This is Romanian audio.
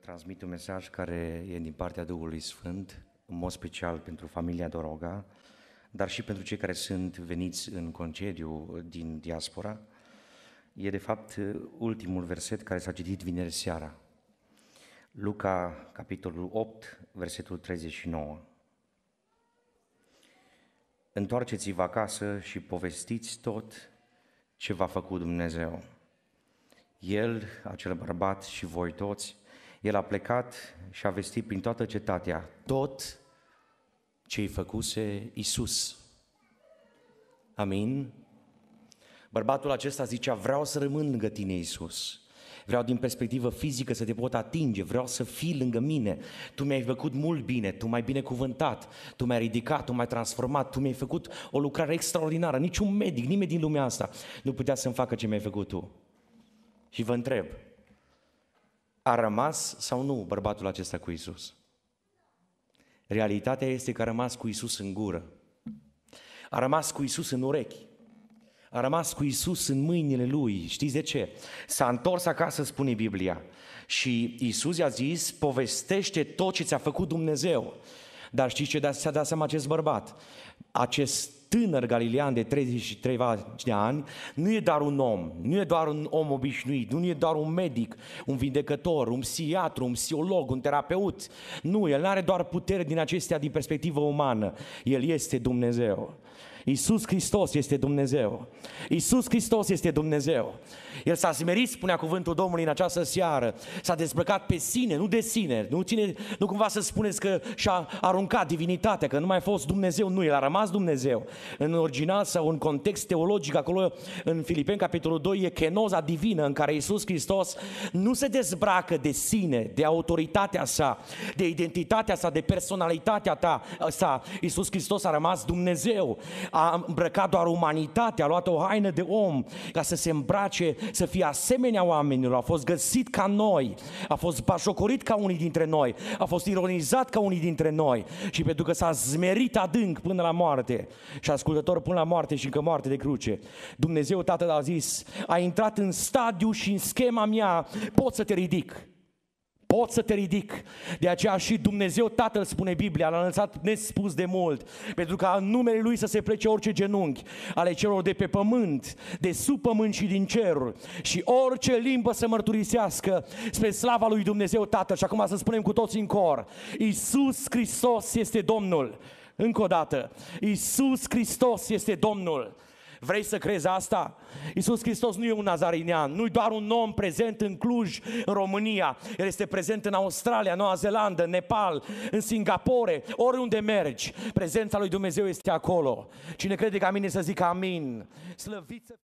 transmit un mesaj care e din partea Duhului Sfânt, în mod special pentru familia Doroga, dar și pentru cei care sunt veniți în concediu din diaspora. E de fapt ultimul verset care s-a citit vineri seara. Luca, capitolul 8, versetul 39. Întoarceți-vă acasă și povestiți tot ce v-a făcut Dumnezeu. El, acel bărbat și voi toți, el a plecat și a vestit prin toată cetatea tot ce-i făcuse Isus. Amin? Bărbatul acesta zicea, vreau să rămân lângă tine, Isus. Vreau din perspectivă fizică să te pot atinge, vreau să fii lângă mine. Tu mi-ai făcut mult bine, tu m-ai binecuvântat, tu m-ai ridicat, tu m-ai transformat, tu mi-ai făcut o lucrare extraordinară. Niciun medic, nimeni din lumea asta nu putea să-mi facă ce mi-ai făcut tu. Și vă întreb, a rămas sau nu bărbatul acesta cu Isus? Realitatea este că a rămas cu Isus în gură. A rămas cu Isus în urechi. A rămas cu Isus în mâinile lui. Știți de ce? S-a întors acasă, spune Biblia. Și Isus i-a zis, povestește tot ce ți-a făcut Dumnezeu. Dar știți ce da, s-a dat seama acest bărbat? Acest tânăr galilean de 33 de ani nu e doar un om, nu e doar un om obișnuit, nu e doar un medic, un vindecător, un psihiatru, un psiholog, un terapeut. Nu, el nu are doar putere din acestea din perspectivă umană. El este Dumnezeu. Iisus Hristos este Dumnezeu. Iisus Hristos este Dumnezeu. El s-a smerit, spunea cuvântul Domnului în această seară. S-a dezbrăcat pe sine, nu de sine. Nu, ține, nu cumva să spuneți că și-a aruncat divinitatea, că nu mai a fost Dumnezeu. Nu, El a rămas Dumnezeu în original sau în context teologic, acolo în Filipeni, capitolul 2, e chenoza divină în care Iisus Hristos nu se dezbracă de sine, de autoritatea sa, de identitatea sa, de personalitatea ta, sa. Iisus Hristos a rămas Dumnezeu, a îmbrăcat doar umanitatea, a luat o haină de om ca să se îmbrace, să fie asemenea oamenilor, a fost găsit ca noi, a fost bașocorit ca unii dintre noi, a fost ironizat ca unii dintre noi și pentru că s-a zmerit adânc până la moarte și și ascultător până la moarte și încă moarte de cruce. Dumnezeu Tatăl a zis, ai intrat în stadiu și în schema mea, pot să te ridic pot să te ridic. De aceea și Dumnezeu Tatăl, spune Biblia, l-a lăsat nespus de mult, pentru ca în numele Lui să se plece orice genunchi ale celor de pe pământ, de sub pământ și din cer, și orice limbă să mărturisească spre slava Lui Dumnezeu Tatăl. Și acum să spunem cu toți în cor, Iisus Hristos este Domnul. Încă o dată, Iisus Hristos este Domnul. Vrei să crezi asta? Iisus Hristos nu e un nazarinean, nu e doar un om prezent în Cluj, în România. El este prezent în Australia, Noua Zeelandă, Nepal, în Singapore, oriunde mergi. Prezența lui Dumnezeu este acolo. Cine crede ca mine să zică amin. Slăviți